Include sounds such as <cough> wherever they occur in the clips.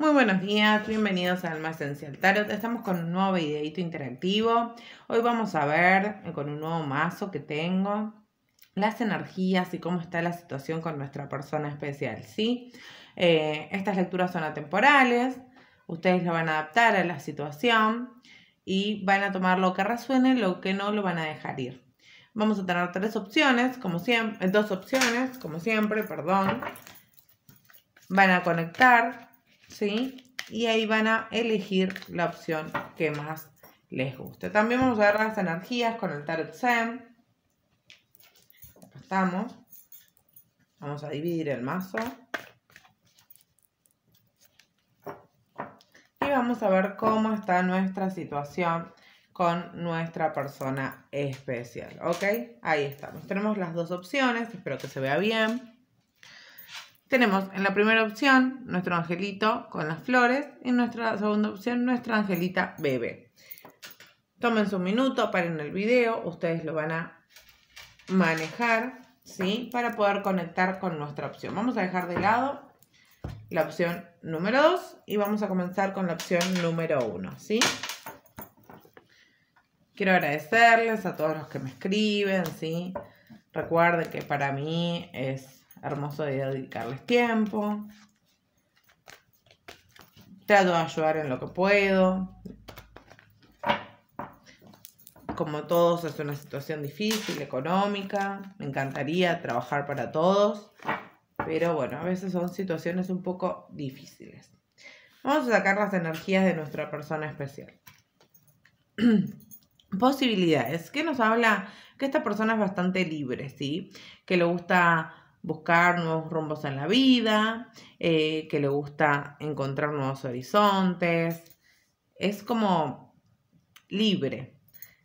Muy buenos días, bienvenidos al Alma Esencial Tarot. Estamos con un nuevo videito interactivo. Hoy vamos a ver eh, con un nuevo mazo que tengo las energías y cómo está la situación con nuestra persona especial, ¿sí? Eh, estas lecturas son atemporales, ustedes lo van a adaptar a la situación y van a tomar lo que resuene, lo que no lo van a dejar ir. Vamos a tener tres opciones, como siempre, eh, dos opciones, como siempre, perdón. Van a conectar ¿sí? Y ahí van a elegir la opción que más les guste. También vamos a ver las energías con el Tarot Zen. Estamos. Vamos a dividir el mazo. Y vamos a ver cómo está nuestra situación con nuestra persona especial, ¿ok? Ahí estamos. Tenemos las dos opciones, espero que se vea bien. Tenemos en la primera opción nuestro angelito con las flores y en nuestra segunda opción nuestra angelita bebé. Tómense un minuto, paren el video, ustedes lo van a manejar, ¿sí? Para poder conectar con nuestra opción. Vamos a dejar de lado la opción número 2 y vamos a comenzar con la opción número 1, ¿sí? Quiero agradecerles a todos los que me escriben, ¿sí? Recuerden que para mí es hermoso de dedicarles tiempo. Trato de ayudar en lo que puedo. Como todos es una situación difícil, económica. Me encantaría trabajar para todos. Pero bueno, a veces son situaciones un poco difíciles. Vamos a sacar las energías de nuestra persona especial. <clears throat> Posibilidades. ¿Qué nos habla? Que esta persona es bastante libre, ¿sí? Que le gusta buscar nuevos rumbos en la vida, eh, que le gusta encontrar nuevos horizontes. Es como libre.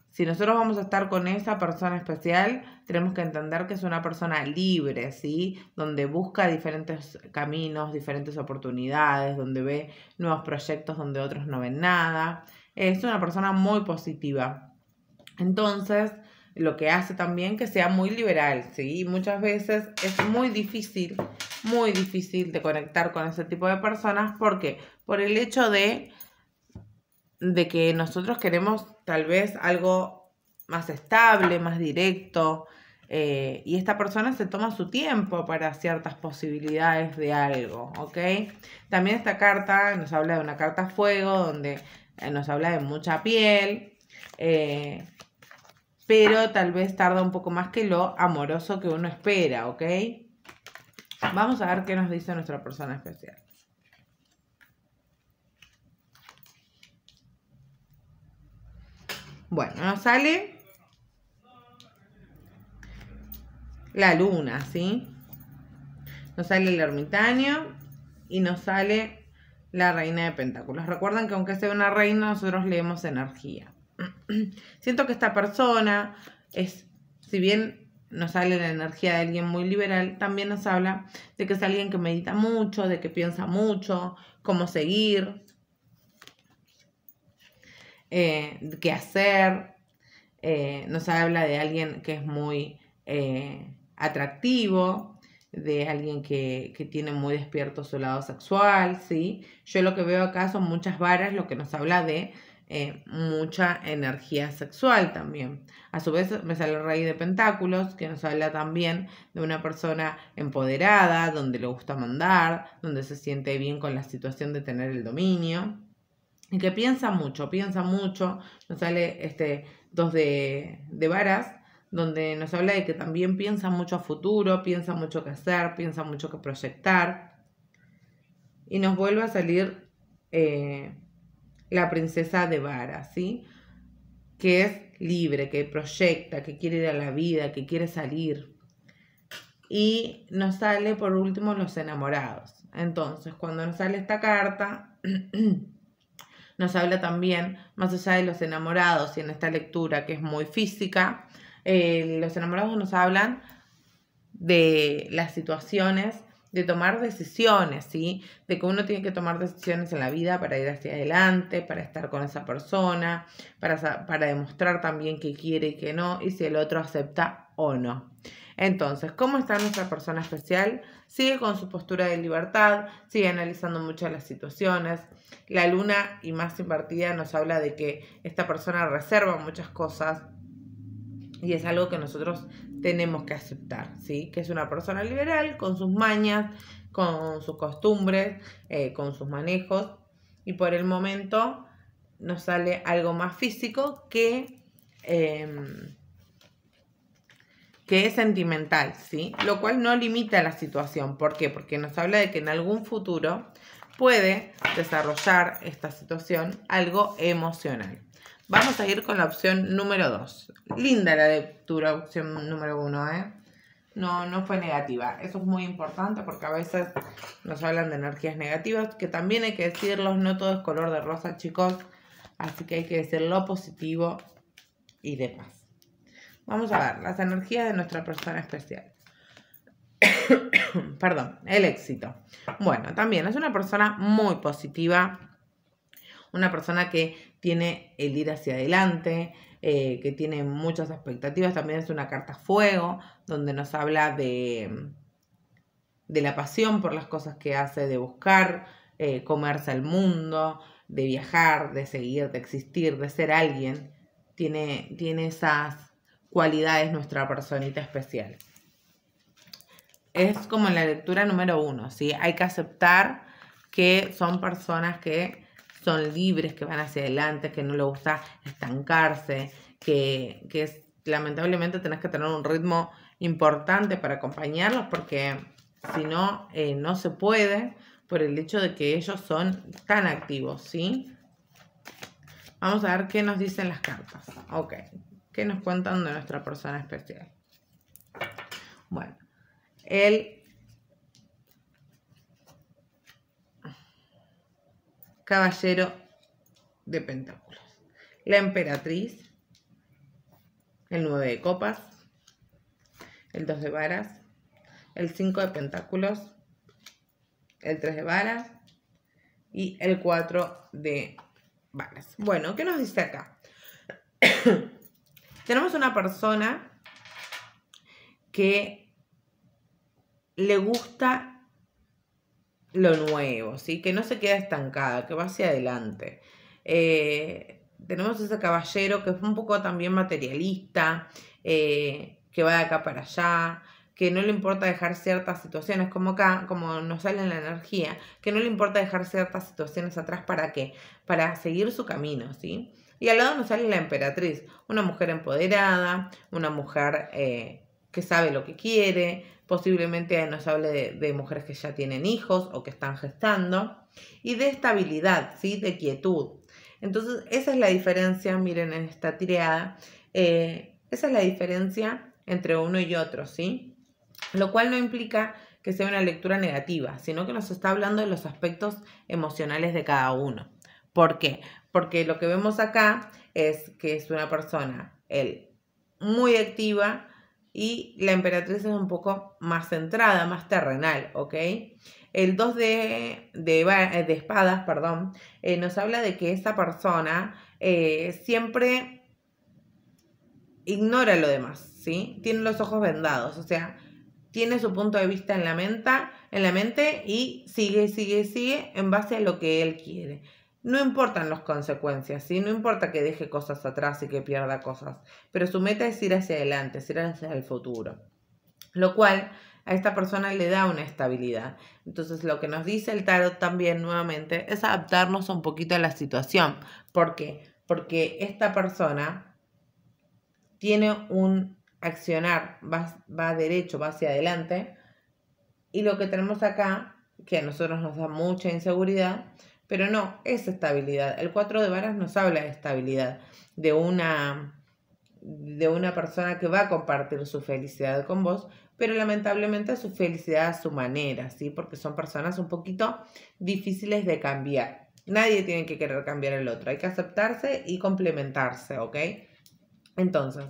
Si nosotros vamos a estar con esa persona especial, tenemos que entender que es una persona libre, ¿sí? Donde busca diferentes caminos, diferentes oportunidades, donde ve nuevos proyectos donde otros no ven nada. Es una persona muy positiva. Entonces, lo que hace también que sea muy liberal, ¿sí? muchas veces es muy difícil, muy difícil de conectar con ese tipo de personas porque por el hecho de, de que nosotros queremos tal vez algo más estable, más directo, eh, y esta persona se toma su tiempo para ciertas posibilidades de algo, ¿ok? También esta carta nos habla de una carta fuego, donde eh, nos habla de mucha piel, eh, pero tal vez tarda un poco más que lo amoroso que uno espera, ¿ok? Vamos a ver qué nos dice nuestra persona especial. Bueno, nos sale la luna, ¿sí? Nos sale el ermitaño y nos sale la reina de pentáculos. Recuerden que aunque sea una reina, nosotros leemos energía. <clears throat> Siento que esta persona es, si bien nos sale la energía de alguien muy liberal, también nos habla de que es alguien que medita mucho, de que piensa mucho, cómo seguir, eh, qué hacer. Eh, nos habla de alguien que es muy eh, atractivo, de alguien que, tiene muy despierto su lado sexual, ¿sí? Yo lo que veo acá son muchas varas, lo que nos habla de eh, mucha energía sexual también. A su vez me sale el rey de pentáculos, que nos habla también de una persona empoderada, donde le gusta mandar, donde se siente bien con la situación de tener el dominio, y que piensa mucho, piensa mucho. Nos sale este dos de, de varas, donde nos habla de que también piensa mucho a futuro, piensa mucho que hacer, piensa mucho que proyectar. Y nos vuelve a salir eh, la princesa de Vara, ¿sí? Que es libre, que proyecta, que quiere ir a la vida, que quiere salir. Y nos sale por último los enamorados. Entonces, cuando nos sale esta carta, <clears throat> nos habla también, más allá de los enamorados y en esta lectura que es muy física, eh, los enamorados nos hablan de las situaciones de tomar decisiones, ¿sí? De que uno tiene que tomar decisiones en la vida para ir hacia adelante, para estar con esa persona, para, para demostrar también que quiere y que no, y si el otro acepta o no. Entonces, ¿cómo está nuestra persona especial? Sigue con su postura de libertad, sigue analizando muchas las situaciones. La luna y más invertida nos habla de que esta persona reserva muchas cosas, y es algo que nosotros tenemos que aceptar, ¿sí? Que es una persona liberal con sus mañas, con sus costumbres, eh, con sus manejos. Y por el momento nos sale algo más físico que, em, que es sentimental, ¿sí? Lo cual no limita la situación. ¿Por qué? Porque nos habla de que en algún futuro puede desarrollar esta situación algo emocional. Vamos a ir con la opción número 2. Linda la lectura, opción número 1, ¿eh? No, no fue negativa. Eso es muy importante porque a veces nos hablan de energías negativas, que también hay que decirlos, no todo es color de rosa, chicos. Así que hay que decirlo lo positivo y demás. Vamos a ver, las energías de nuestra persona especial. <coughs> Perdón, el éxito. Bueno, también es una persona muy positiva una persona que tiene el ir hacia adelante, eh, que tiene muchas expectativas. También es una carta fuego, donde nos habla de, mm, de la pasión por las cosas que hace, de buscar eh, comerse al mundo, de viajar, de seguir, de existir, de ser alguien. Tiene, tiene esas cualidades nuestra personita especial. Es como en la lectura número uno, ¿sí? Hay que aceptar que son personas que son libres, que van hacia adelante, que no le gusta estancarse, que, es, lamentablemente tenés que tener un ritmo importante para acompañarlos porque si no, eh, no se puede por el hecho de que ellos son tan activos, ¿sí? Vamos a ver qué nos dicen las cartas. Ok, qué nos cuentan de nuestra persona especial. Bueno, el caballero de pentáculos. La emperatriz, el 9 de copas, el 2 de varas, el 5 de pentáculos, el 3 de varas y el 4 de varas. Bueno, ¿qué nos dice acá? <coughs> Tenemos una persona que le gusta lo nuevo, ¿sí? que no se queda estancada, que va hacia adelante. Eh, tenemos ese caballero que es un poco también materialista, eh, que va de acá para allá, que no le importa dejar ciertas situaciones, como acá, como nos sale en la energía, que no le importa dejar ciertas situaciones atrás, ¿para qué? Para seguir su camino, ¿sí? Y al lado nos sale la emperatriz, una mujer empoderada, una mujer eh, que sabe lo que quiere, posiblemente nos hable de, mujeres que ya tienen hijos o que están gestando, y de estabilidad, ¿sí? de quietud. Entonces, esa es la diferencia, miren en esta tirada, eh, esa es la diferencia entre uno y otro, ¿sí? Lo cual no implica que sea una lectura negativa, sino que nos está hablando de los aspectos emocionales de cada uno. ¿Por qué? Porque lo que vemos acá es que es una persona, muy activa, y la emperatriz es un poco más centrada, más terrenal, ¿ok? El 2 de, de, espadas, perdón, eh, nos habla de que esa persona eh, siempre ignora lo demás, ¿sí? Tiene los ojos vendados, o sea, tiene su punto de vista en la, en la mente y sigue, sigue, sigue en base a lo que él quiere. No importan las consecuencias, ¿sí? No importa que deje cosas atrás y que pierda cosas, pero su meta es ir hacia adelante, es ir hacia el futuro. Lo cual a esta persona le da una estabilidad. Entonces lo que nos dice el tarot también nuevamente es adaptarnos un poquito a la situación. ¿Por qué? Porque esta persona tiene un accionar, va, va derecho, va hacia adelante. Y lo que tenemos acá, que a nosotros nos da mucha inseguridad, pero no, es estabilidad. El 4 de varas nos habla de estabilidad, de una, de una persona que va a compartir su felicidad con vos, pero lamentablemente su felicidad a su manera, ¿sí? Porque son personas un poquito difíciles de cambiar. Nadie tiene que querer cambiar al otro, hay que aceptarse y complementarse, ¿ok? Entonces,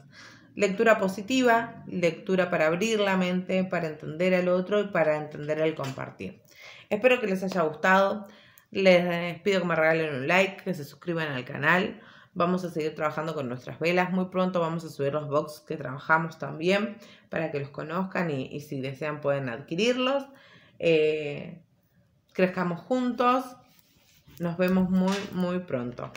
lectura positiva, lectura para abrir la mente, para entender al otro y para entender el compartir. Espero que les haya gustado. Les pido que me regalen un like, que se suscriban al canal. Vamos a seguir trabajando con nuestras velas. Muy pronto vamos a subir los box que trabajamos también para que los conozcan y, si desean pueden adquirirlos. Eh, crezcamos juntos. Nos vemos muy, muy pronto.